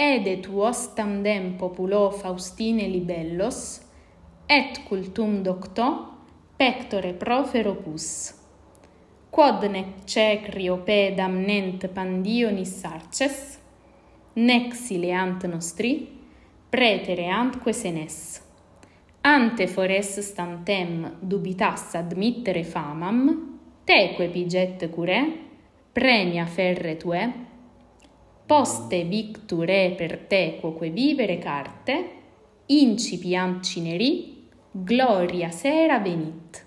Ede tuos tandem populo Faustine libellos, et cultum docto, pectore profero pus. Quod nec cecrio pedam nent pandionis sarces, nec sileant nostri, pretere antque senes. Ante fores stantem dubitas admittere famam, teque piget cure, premia ferre tue, poste victure per te quoque vivere carte, incipiam cineri, gloria sera venit.